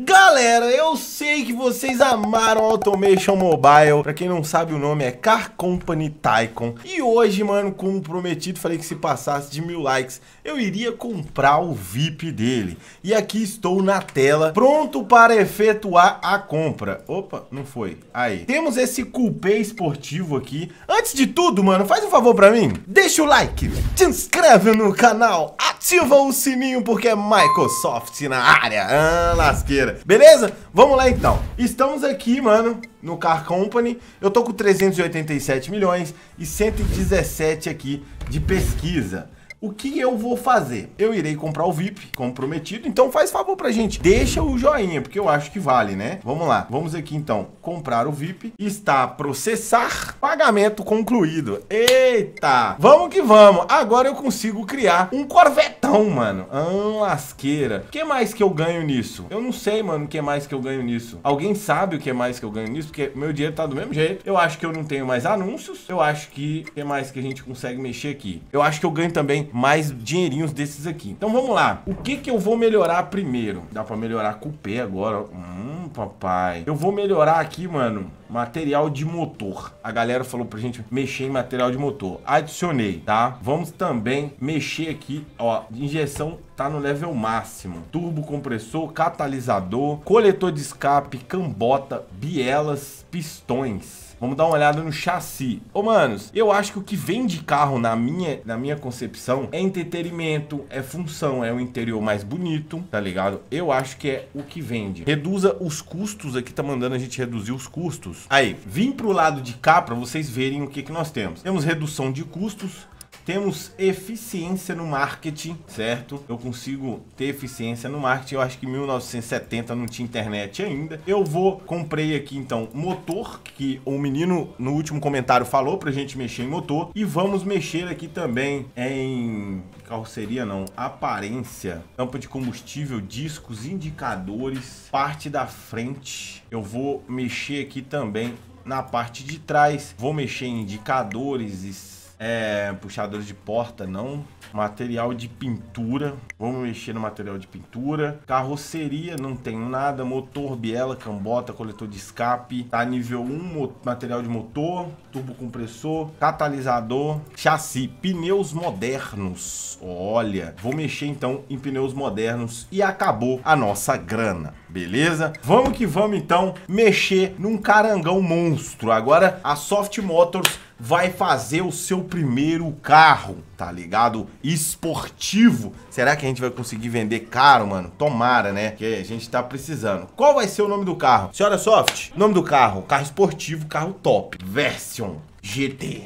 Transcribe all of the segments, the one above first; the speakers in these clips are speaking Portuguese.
Galera, eu sei que vocês amaram Automation Mobile Pra quem não sabe o nome é Car Company Tycoon E hoje, mano, como prometido, falei que se passasse de mil likes Eu iria comprar o VIP dele E aqui estou na tela, pronto para efetuar a compra Opa, não foi, aí Temos esse coupé esportivo aqui Antes de tudo, mano, faz um favor pra mim Deixa o like, se inscreve no canal Ativa o sininho porque é Microsoft na área Ah, lasqueira Beleza? Vamos lá então. Estamos aqui, mano, no Car Company. Eu tô com 387 milhões e 117 aqui de pesquisa. O que eu vou fazer? Eu irei comprar o VIP, comprometido. Então faz favor pra gente, deixa o joinha, porque eu acho que vale, né? Vamos lá, vamos aqui então, comprar o VIP. Está processar, pagamento concluído. Eita! Vamos que vamos. Agora eu consigo criar um corvetão, mano. Ah, lasqueira. O que mais que eu ganho nisso? Eu não sei, mano, o que mais que eu ganho nisso. Alguém sabe o que mais que eu ganho nisso? Porque meu dinheiro tá do mesmo jeito. Eu acho que eu não tenho mais anúncios. Eu acho que... O que mais que a gente consegue mexer aqui? Eu acho que eu ganho também mais dinheirinhos desses aqui. Então vamos lá. O que que eu vou melhorar primeiro? Dá pra melhorar com o pé agora. Hum, papai. Eu vou melhorar aqui, mano, material de motor. A galera falou pra gente mexer em material de motor. Adicionei, tá? Vamos também mexer aqui, ó, injeção tá no level máximo. Turbo compressor, catalisador, coletor de escape, cambota, bielas, pistões Vamos dar uma olhada no chassi. Ô, manos, eu acho que o que vende carro na minha, na minha concepção é entretenimento, é função, é o interior mais bonito, tá ligado? Eu acho que é o que vende. Reduza os custos aqui, tá mandando a gente reduzir os custos. Aí, vim pro lado de cá para vocês verem o que, que nós temos. Temos redução de custos, temos eficiência no marketing, certo? Eu consigo ter eficiência no marketing. Eu acho que em 1970 não tinha internet ainda. Eu vou, comprei aqui então motor, que o menino no último comentário falou pra gente mexer em motor. E vamos mexer aqui também em carroceria não, aparência, tampa de combustível, discos, indicadores, parte da frente. Eu vou mexer aqui também na parte de trás. Vou mexer em indicadores e é, puxadores de porta não, material de pintura, vamos mexer no material de pintura, carroceria, não tenho nada, motor, biela, cambota, coletor de escape, tá nível 1, material de motor, turbo compressor catalisador, chassi, pneus modernos, olha, vou mexer então em pneus modernos e acabou a nossa grana, beleza? Vamos que vamos então mexer num carangão monstro, agora a Soft Motors vai fazer o seu primeiro carro, tá ligado? Esportivo. Será que a gente vai conseguir vender caro, mano? Tomara, né? Que a gente tá precisando. Qual vai ser o nome do carro? Senhora Soft, nome do carro, carro esportivo, carro top. Version. GT.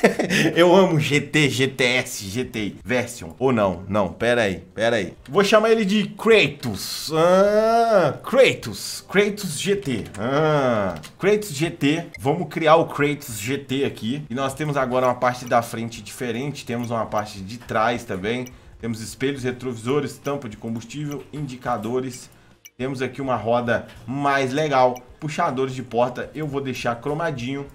eu amo GT, GTS, GT Version. Ou não, não, pera aí, pera aí. Vou chamar ele de Kratos. Ah, Kratos. Kratos GT. Ah, Kratos GT. Vamos criar o Kratos GT aqui. E nós temos agora uma parte da frente diferente, temos uma parte de trás também. Temos espelhos, retrovisores, tampa de combustível, indicadores. Temos aqui uma roda mais legal, puxadores de porta. Eu vou deixar cromadinho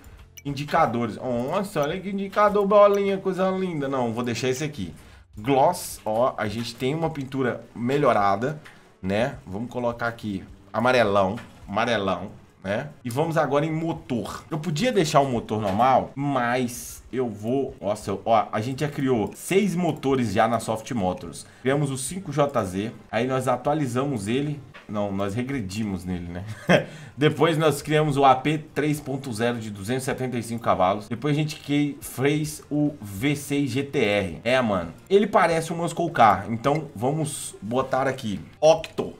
Indicadores. Nossa, olha que indicador bolinha, coisa linda. Não, vou deixar esse aqui. Gloss, ó, a gente tem uma pintura melhorada, né? Vamos colocar aqui amarelão, amarelão né? E vamos agora em motor. Eu podia deixar o motor normal, mas eu vou... Nossa, eu... ó, a gente já criou seis motores já na Soft Motors. Criamos o 5JZ, aí nós atualizamos ele não, nós regredimos nele, né? Depois nós criamos o AP 3.0 de 275 cavalos. Depois a gente que fez o V6 GTR. É, mano. Ele parece um Muscle Car. Então vamos botar aqui. Octo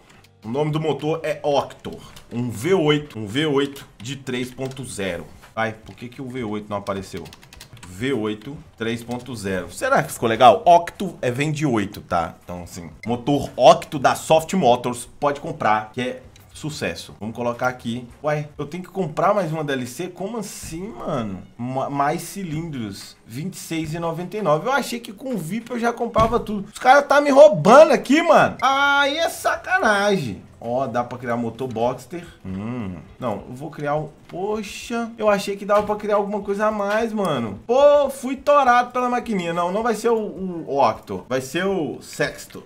o nome do motor é octo um V8, um V8 de 3.0. Ai, por que, que o V8 não apareceu? V8 3.0. Será que ficou legal? Octo é, vem de 8, tá? Então, assim, motor Octo da Soft Motors, pode comprar, que é Sucesso. Vamos colocar aqui. Ué, eu tenho que comprar mais uma DLC? Como assim, mano? mais cilindros. R$26,99. Eu achei que com o VIP eu já comprava tudo. Os caras tá me roubando aqui, mano. Aí é sacanagem. Ó, dá pra criar motor Boxster. Hum. Não, eu vou criar um... Poxa, eu achei que dava pra criar alguma coisa a mais, mano. Pô, fui torado pela maquininha. Não, não vai ser o, o Octo. Vai ser o Sexto.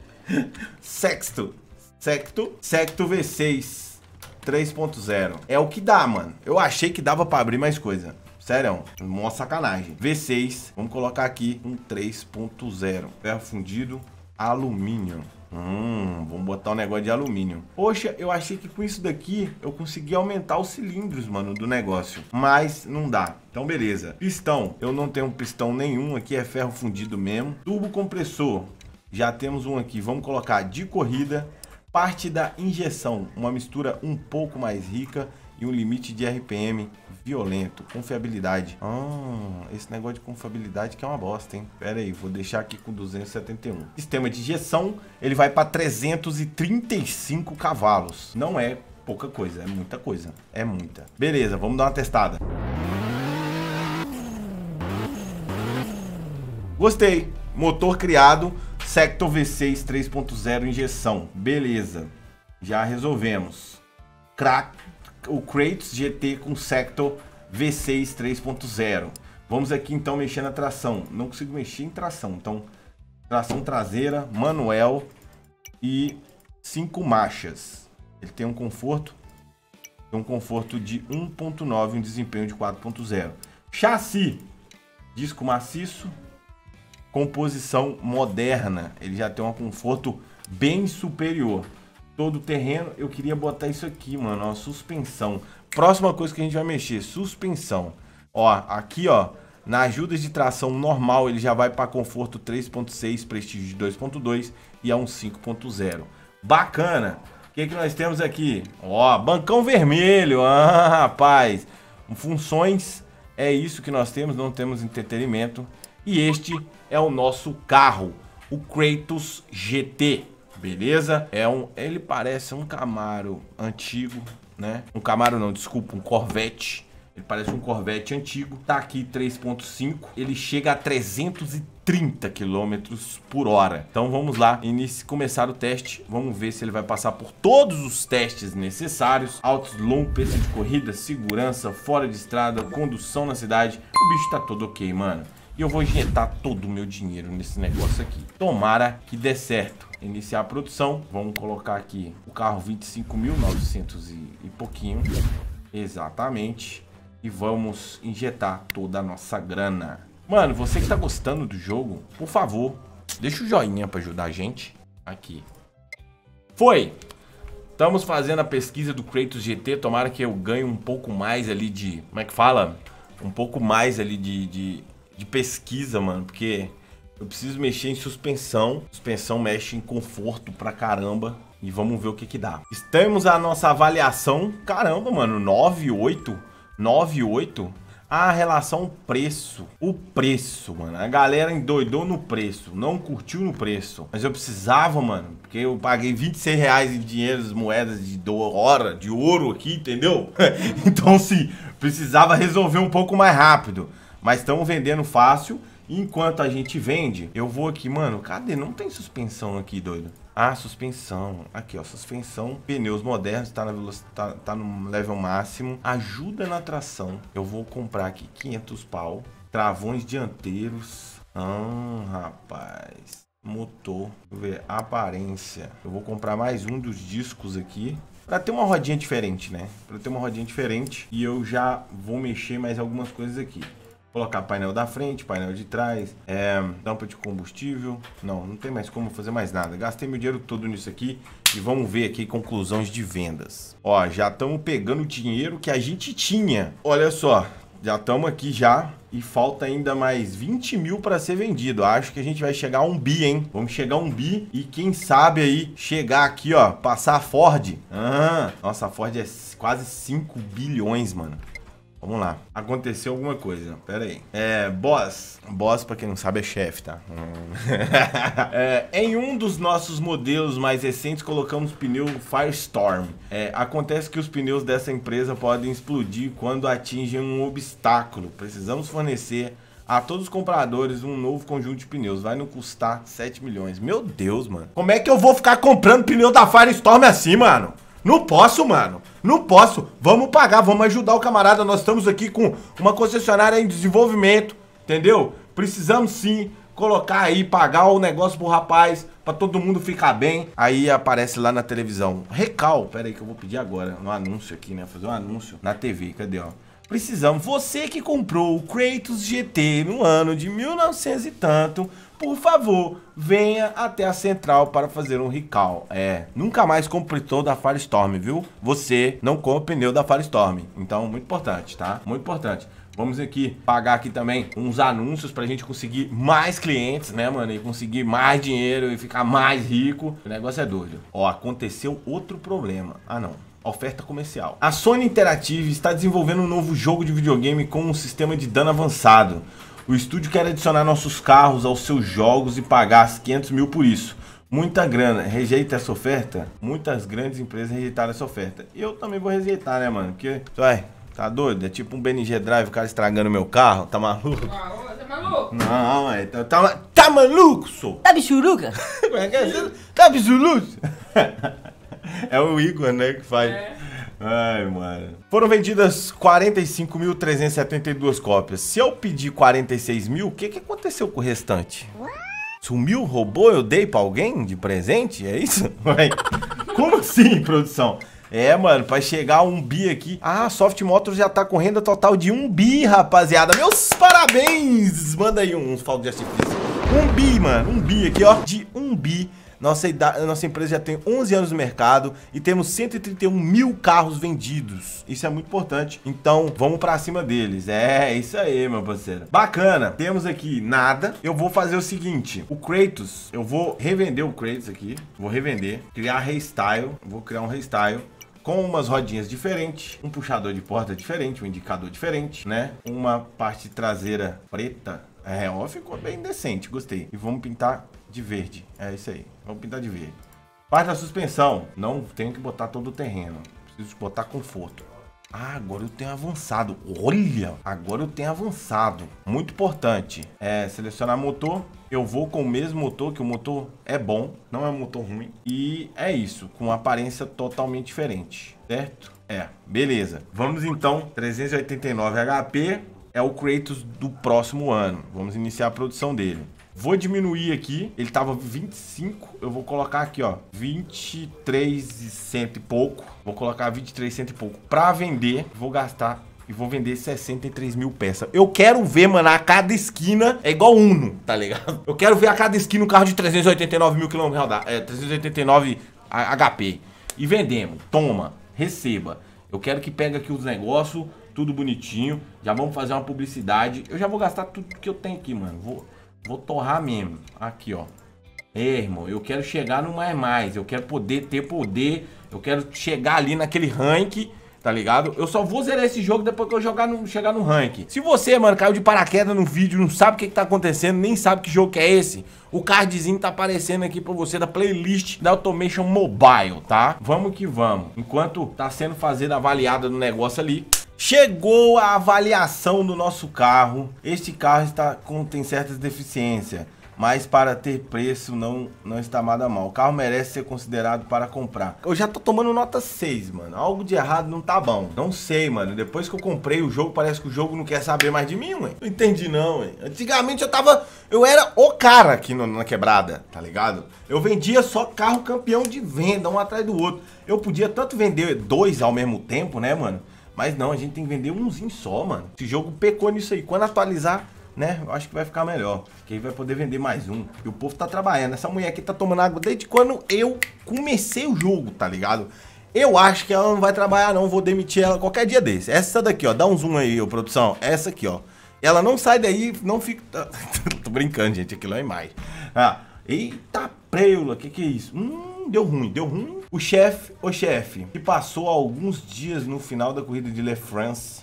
sexto. Secto. Secto V6 3.0. É o que dá, mano. Eu achei que dava pra abrir mais coisa. Sério, mó sacanagem. V6, vamos colocar aqui um 3.0. Ferro fundido, alumínio. Hum, vamos botar um negócio de alumínio. Poxa, eu achei que com isso daqui eu consegui aumentar os cilindros, mano, do negócio. Mas não dá. Então, beleza. Pistão. Eu não tenho pistão nenhum aqui, é ferro fundido mesmo. Turbo compressor. Já temos um aqui. Vamos colocar de corrida. Parte da injeção, uma mistura um pouco mais rica e um limite de RPM violento. Confiabilidade. Ah, esse negócio de confiabilidade que é uma bosta, hein? Pera aí, vou deixar aqui com 271. Sistema de injeção, ele vai para 335 cavalos. Não é pouca coisa, é muita coisa. É muita. Beleza, vamos dar uma testada. Gostei. Motor criado Sector V6 3.0 injeção. Beleza. Já resolvemos. Crack, o Kratos GT com Sector V6 3.0. Vamos aqui então mexer na tração. Não consigo mexer em tração. Então, tração traseira, manual e cinco marchas. Ele tem um conforto, tem um conforto de 1.9 e um desempenho de 4.0. Chassi, disco maciço, composição moderna. Ele já tem um conforto bem superior. Todo terreno, eu queria botar isso aqui, mano, ó, suspensão. Próxima coisa que a gente vai mexer, suspensão. Ó, aqui, ó, na ajuda de tração normal, ele já vai para conforto 3.6, prestígio de 2.2 e a um 5.0. Bacana! O que, que nós temos aqui? Ó, bancão vermelho, ah, rapaz! Funções, é isso que nós temos, não temos entretenimento. E este é o nosso carro, o Kratos GT, beleza? É um, ele parece um Camaro antigo, né? Um Camaro não, desculpa, um Corvette. Ele parece um Corvette antigo. Tá aqui 3.5. Ele chega a 330 km por hora. Então vamos lá, inicie, começar o teste. Vamos ver se ele vai passar por todos os testes necessários. Altos, longo, peça de corrida, segurança, fora de estrada, condução na cidade. O bicho tá todo ok, mano. E eu vou injetar todo o meu dinheiro nesse negócio aqui. Tomara que dê certo. Iniciar a produção. Vamos colocar aqui o carro 25.900 e, pouquinho. Exatamente. E vamos injetar toda a nossa grana. Mano, você que tá gostando do jogo, por favor, deixa o joinha pra ajudar a gente. Aqui. Foi! Estamos fazendo a pesquisa do Kratos GT, tomara que eu ganhe um pouco mais ali de... Como é que fala? Um pouco mais ali de, de, de pesquisa, mano, porque eu preciso mexer em suspensão. Suspensão mexe em conforto pra caramba. E vamos ver o que que dá. Estamos a nossa avaliação. Caramba, mano, 9,8. 9,8. A relação preço. O preço, mano. A galera endoidou no preço. Não curtiu no preço. Mas eu precisava, mano. Porque eu paguei 26 reais em dinheiros, moedas de hora, de ouro aqui, entendeu? então, sim, precisava resolver um pouco mais rápido mas estamos vendendo fácil. Enquanto a gente vende, eu vou aqui, mano, cadê? Não tem suspensão aqui, doido. Ah, suspensão. Aqui, ó, suspensão. Pneus modernos, tá, na tá, tá no level máximo. Ajuda na tração. Eu vou comprar aqui 500 pau. Travões dianteiros. Ah, rapaz. Motor. Deixa eu ver, aparência. Eu vou comprar mais um dos discos aqui. Pra ter uma rodinha diferente, né? Pra ter uma rodinha diferente. E eu já vou mexer mais algumas coisas aqui. Colocar painel da frente, painel de trás, é, tampa de combustível. Não, não tem mais como fazer mais nada. Gastei meu dinheiro todo nisso aqui e vamos ver aqui conclusões de vendas. Ó, já estamos pegando o dinheiro que a gente tinha. Olha só, já estamos aqui já e falta ainda mais 20 mil para ser vendido. Acho que a gente vai chegar a um bi, hein? Vamos chegar a um bi e quem sabe aí chegar aqui, ó, passar a Ford. Ah, nossa, a Ford é quase 5 bilhões, mano. Vamos lá. Aconteceu alguma coisa. Pera aí. É, boss. Boss, pra quem não sabe, é chefe, tá? é, em um dos nossos modelos mais recentes, colocamos pneu Firestorm. É, acontece que os pneus dessa empresa podem explodir quando atingem um obstáculo. Precisamos fornecer a todos os compradores um novo conjunto de pneus. Vai nos custar 7 milhões. Meu Deus, mano. Como é que eu vou ficar comprando pneu da Firestorm assim, mano? Não posso, mano. Não posso. Vamos pagar, vamos ajudar o camarada. Nós estamos aqui com uma concessionária em desenvolvimento, entendeu? Precisamos sim colocar aí, pagar o negócio pro rapaz, pra todo mundo ficar bem. Aí aparece lá na televisão. Recal, pera aí que eu vou pedir agora. Um anúncio aqui, né? Fazer um anúncio na TV, cadê, ó? precisamos. Você que comprou o Kratos GT no ano de 1900 e tanto, por favor, venha até a central para fazer um recall. É, nunca mais compre pneu a Firestorm, viu? Você não compra pneu da Firestorm. Então, muito importante, tá? Muito importante. Vamos aqui pagar aqui também uns anúncios pra gente conseguir mais clientes, né, mano? E conseguir mais dinheiro e ficar mais rico. O negócio é doido. Ó, aconteceu outro problema. Ah, não. Oferta comercial. A Sony Interactive está desenvolvendo um novo jogo de videogame com um sistema de dano avançado. O estúdio quer adicionar nossos carros aos seus jogos e pagar as 500 mil por isso. Muita grana, rejeita essa oferta? Muitas grandes empresas rejeitaram essa oferta. E eu também vou rejeitar, né, mano? Porque, ué, tá doido? É tipo um BNG Drive, o cara estragando meu carro, tá maluco? Ah, é maluco? Não, é, então tá, tá, tá maluco, sou? Tá bichuruca? Como é que é? Tá bichuruca? é o Igor, né, que faz. É. Ai, mano. Foram vendidas 45.372 cópias. Se eu pedir 46 mil, o que, que aconteceu com o restante? Sumiu, roubou, eu dei pra alguém de presente? É isso? Como assim, produção? É, mano, pra chegar a um bi aqui. Ah, a Soft Motors já tá com renda total de um bi, rapaziada. Meus parabéns! Manda aí uns um, um de artifício. Um bi, mano. Um bi aqui, ó. De um bi nossa, idade, nossa empresa já tem 11 anos no mercado e temos 131 mil carros vendidos. Isso é muito importante. Então, vamos para cima deles. É, isso aí, meu parceiro. Bacana. Temos aqui nada. Eu vou fazer o seguinte. O Kratos, eu vou revender o Kratos aqui. Vou revender. Criar restyle. Vou criar um restyle com umas rodinhas diferentes, um puxador de porta diferente, um indicador diferente, né? Uma parte traseira preta. É, ó, ficou bem decente, gostei. E vamos pintar de verde. É isso aí. Vamos pintar de verde. Parte da suspensão. Não tenho que botar todo o terreno. Preciso botar conforto. Ah, agora eu tenho avançado. Olha, agora eu tenho avançado. Muito importante. É, selecionar motor. Eu vou com o mesmo motor, que o motor é bom, não é um motor ruim. E é isso, com aparência totalmente diferente, certo? É, beleza. Vamos então, 389 HP é o Kratos do próximo ano. Vamos iniciar a produção dele. Vou diminuir aqui. Ele tava 25. Eu vou colocar aqui, ó. 23 e cento e pouco. Vou colocar 23 cento e pouco. Pra vender, vou gastar e vou vender 63 mil peças. Eu quero ver, mano, a cada esquina é igual Uno, tá ligado? Eu quero ver a cada esquina um carro de 389 mil quilômetros rodados. É, 389 HP. E vendemos. Toma, receba. Eu quero que pegue aqui os negócios, tudo bonitinho. Já vamos fazer uma publicidade. Eu já vou gastar tudo que eu tenho aqui, mano. Vou... Vou torrar mesmo. Aqui, ó. É, irmão, eu quero chegar no mais mais. Eu quero poder ter poder. Eu quero chegar ali naquele rank, tá ligado? Eu só vou zerar esse jogo depois que eu jogar no, chegar no rank. Se você, mano, caiu de paraquedas no vídeo, não sabe o que, que tá acontecendo, nem sabe que jogo que é esse, o cardzinho tá aparecendo aqui pra você da playlist da Automation Mobile, tá? Vamos que vamos. Enquanto tá sendo fazendo a avaliada no negócio ali, Chegou a avaliação do nosso carro. Este carro está com tem certas deficiências, mas para ter preço não não está nada mal. O carro merece ser considerado para comprar. Eu já tô tomando nota 6, mano. Algo de errado não tá bom. Não sei, mano. Depois que eu comprei o jogo, parece que o jogo não quer saber mais de mim, ué. Não entendi não, ué. Antigamente eu tava eu era o cara aqui no, na quebrada, tá ligado? Eu vendia só carro campeão de venda, um atrás do outro. Eu podia tanto vender dois ao mesmo tempo, né, mano? Mas não, a gente tem que vender umzinho só, mano. Esse jogo pecou nisso aí. Quando atualizar, né? Eu acho que vai ficar melhor. Que aí vai poder vender mais um. E o povo tá trabalhando. Essa mulher aqui tá tomando água desde quando eu comecei o jogo, tá ligado? Eu acho que ela não vai trabalhar não, vou demitir ela qualquer dia desse. Essa daqui, ó, dá um zoom aí, ô, produção. Essa aqui, ó. Ela não sai daí, não fica... Tô brincando, gente, aquilo é mais. Ah, eita preula, que que é isso? Hum, deu ruim, deu ruim o chefe, o chefe, que passou alguns dias no final da corrida de Le France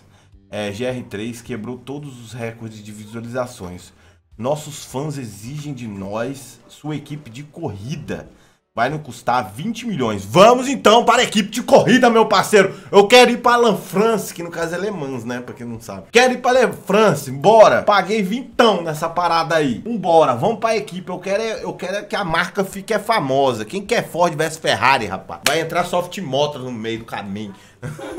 é, GR3, quebrou todos os recordes de visualizações. Nossos fãs exigem de nós sua equipe de corrida vai nos custar 20 milhões. Vamos então para a equipe de corrida, meu parceiro. Eu quero ir para a Lan France, que no caso é Le Mans, né? Para quem não sabe. Quero ir para a Lan France, bora. Paguei vintão nessa parada aí. Vambora, vamos para a equipe. Eu quero, é, eu quero é que a marca fique é famosa. Quem quer Ford vs Ferrari, rapaz? Vai entrar soft Motors no meio do caminho.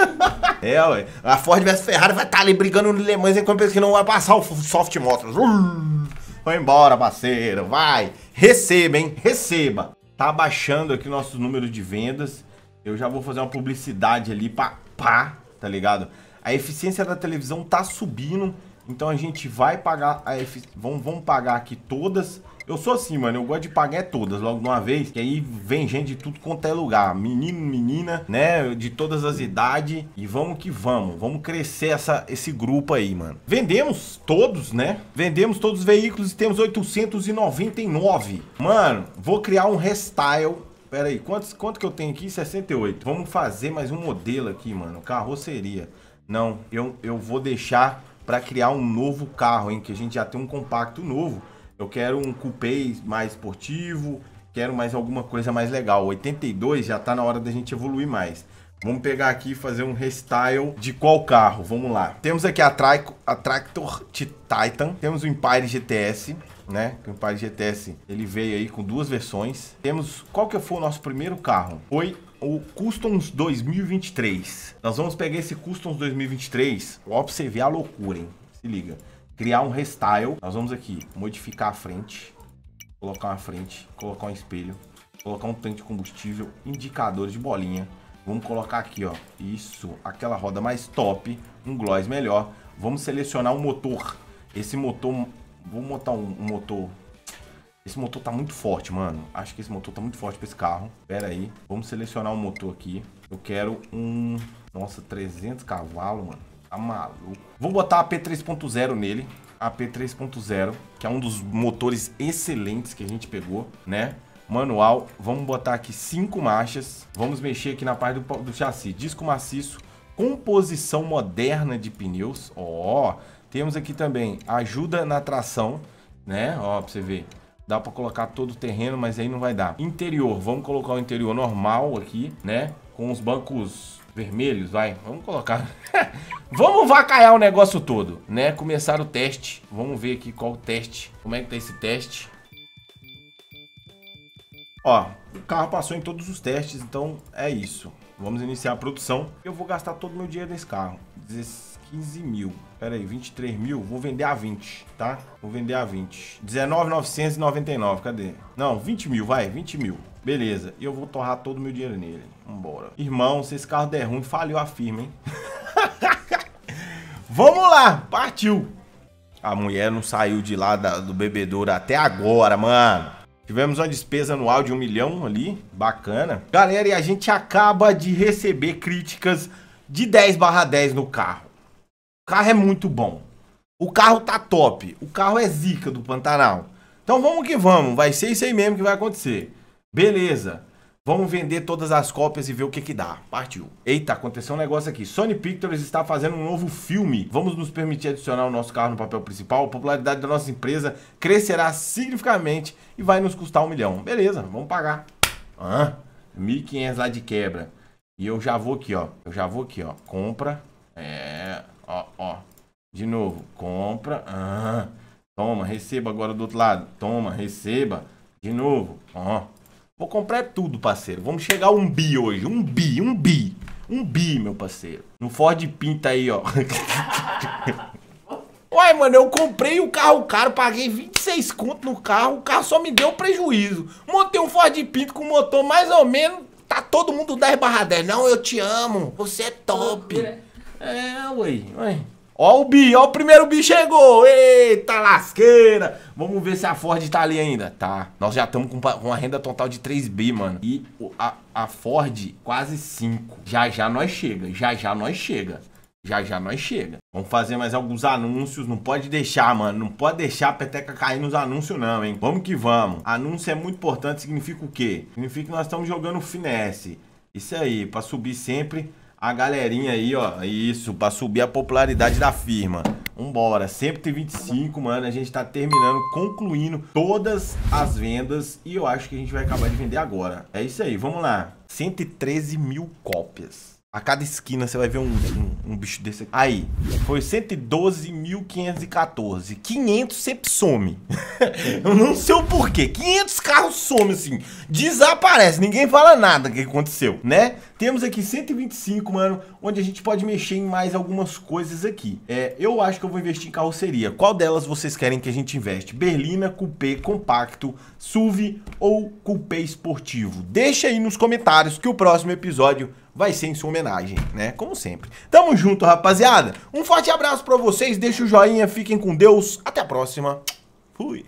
é, ué. A Ford vs Ferrari vai estar tá ali brigando no Le Mans enquanto que não vai passar o soft Motors. Uh, vai embora, parceiro. Vai. Receba, hein? Receba. Tá baixando aqui nosso número de vendas. Eu já vou fazer uma publicidade ali, pá, pá, tá ligado? A eficiência da televisão tá subindo. Então a gente vai pagar a F... Vamos, vamos pagar aqui todas. Eu sou assim, mano. Eu gosto de pagar é todas logo de uma vez. Que aí vem gente de tudo quanto é lugar. Menino, menina, né? De todas as idades. E vamos que vamos. Vamos crescer essa, esse grupo aí, mano. Vendemos todos, né? Vendemos todos os veículos e temos 899. Mano, vou criar um restyle Pera aí, quantos, quanto que eu tenho aqui? 68. Vamos fazer mais um modelo aqui, mano. Carroceria. Não, eu, eu vou deixar para criar um novo carro, hein? Que a gente já tem um compacto novo. Eu quero um coupé mais esportivo, quero mais alguma coisa mais legal. 82 já tá na hora da gente evoluir mais. Vamos pegar aqui e fazer um restyle de qual carro? Vamos lá. Temos aqui a, Tri a Tractor Titan. Temos o Empire GTS, né? O Empire GTS, ele veio aí com duas versões. Temos, qual que foi o nosso primeiro carro? Foi o Customs 2023. Nós vamos pegar esse Customs 2023 ó, pra você ver a loucura, hein? Se liga. Criar um restyle. Nós vamos aqui modificar a frente, colocar uma frente, colocar um espelho, colocar um tanque de combustível, indicadores de bolinha. Vamos colocar aqui, ó, isso, aquela roda mais top, um gloss melhor. Vamos selecionar um motor. Esse motor, vamos montar um, um motor esse motor tá muito forte, mano. Acho que esse motor tá muito forte pra esse carro. Pera aí. Vamos selecionar um motor aqui. Eu quero um... Nossa, 300 cavalos, mano. Tá maluco. Vou botar a P3.0 nele. A P3.0, que é um dos motores excelentes que a gente pegou, né? Manual. Vamos botar aqui cinco marchas. Vamos mexer aqui na parte do, do chassi. Disco maciço. Composição moderna de pneus. Ó, oh, temos aqui também ajuda na tração, né? Ó, pra você ver. Dá pra colocar todo o terreno, mas aí não vai dar. Interior, vamos colocar o interior normal aqui, né? Com os bancos vermelhos, vai. Vamos colocar. vamos vacaiar o negócio todo, né? Começar o teste. Vamos ver aqui qual o teste. Como é que tá esse teste. Ó, o carro passou em todos os testes, então é isso. Vamos iniciar a produção. Eu vou gastar todo o meu dinheiro nesse carro. 16 15 mil. Pera aí, 23 mil? Vou vender a 20, tá? Vou vender a 20. 19,999, cadê? Não, 20 mil, vai, 20 mil. Beleza, e eu vou torrar todo o meu dinheiro nele. Vambora. Irmão, se esse carro der ruim, falhou a firma, hein? Vamos lá, partiu. A mulher não saiu de lá da, do bebedouro até agora, mano. Tivemos uma despesa anual de um milhão ali, bacana. Galera, e a gente acaba de receber críticas de 10 barra 10 no carro carro é muito bom. O carro tá top. O carro é zica do Pantanal. Então vamos que vamos. Vai ser isso aí mesmo que vai acontecer. Beleza. Vamos vender todas as cópias e ver o que que dá. Partiu. Eita, aconteceu um negócio aqui. Sony Pictures está fazendo um novo filme. Vamos nos permitir adicionar o nosso carro no papel principal. A popularidade da nossa empresa crescerá significativamente e vai nos custar um milhão. Beleza, vamos pagar. Ah, 1.500 lá de quebra. E eu já vou aqui, ó. Eu já vou aqui, ó. Compra. É ó, ó. De novo, compra. Ah, toma, receba agora do outro lado. Toma, receba. De novo, ó. Vou comprar tudo, parceiro. Vamos chegar a um bi hoje. Um bi, um bi. Um bi, meu parceiro. No Ford Pinta aí, ó. Ué, mano, eu comprei o carro caro, paguei 26 conto no carro, o carro só me deu prejuízo. Montei um Ford Pinto com motor mais ou menos, tá todo mundo 10 barra 10. Não, eu te amo, você é top. É, ué, ué. Ó o bi, ó o primeiro bi chegou. Eita lasqueira. Vamos ver se a Ford tá ali ainda. Tá, nós já estamos com uma renda total de 3 bi, mano. E a, a Ford quase 5. Já já nós chega, já já nós chega. Já já nós chega. Vamos fazer mais alguns anúncios. Não pode deixar, mano. Não pode deixar a peteca cair nos anúncios, não, hein? Vamos que vamos. Anúncio é muito importante. Significa o quê? Significa que nós estamos jogando finesse. Isso aí, para subir sempre a galerinha aí, ó. Isso, pra subir a popularidade da firma. Vambora, 125, mano, a gente tá terminando, concluindo todas as vendas e eu acho que a gente vai acabar de vender agora. É isso aí, vamos lá. 113 mil cópias. A cada esquina você vai ver um, um, um bicho desse aqui. Aí, foi 112.514. 500 sempre some. Eu não sei o porquê. 500 carros some assim. Desaparece. Ninguém fala nada que aconteceu, né? Temos aqui 125, mano. Onde a gente pode mexer em mais algumas coisas aqui. É, eu acho que eu vou investir em carroceria. Qual delas vocês querem que a gente investe? Berlina, Coupé, Compacto, SUV ou cupê esportivo? Deixa aí nos comentários que o próximo episódio vai ser em sua homenagem, né? Como sempre. Tamo junto, rapaziada. Um forte abraço para vocês, deixa o joinha, fiquem com Deus. Até a próxima. Fui.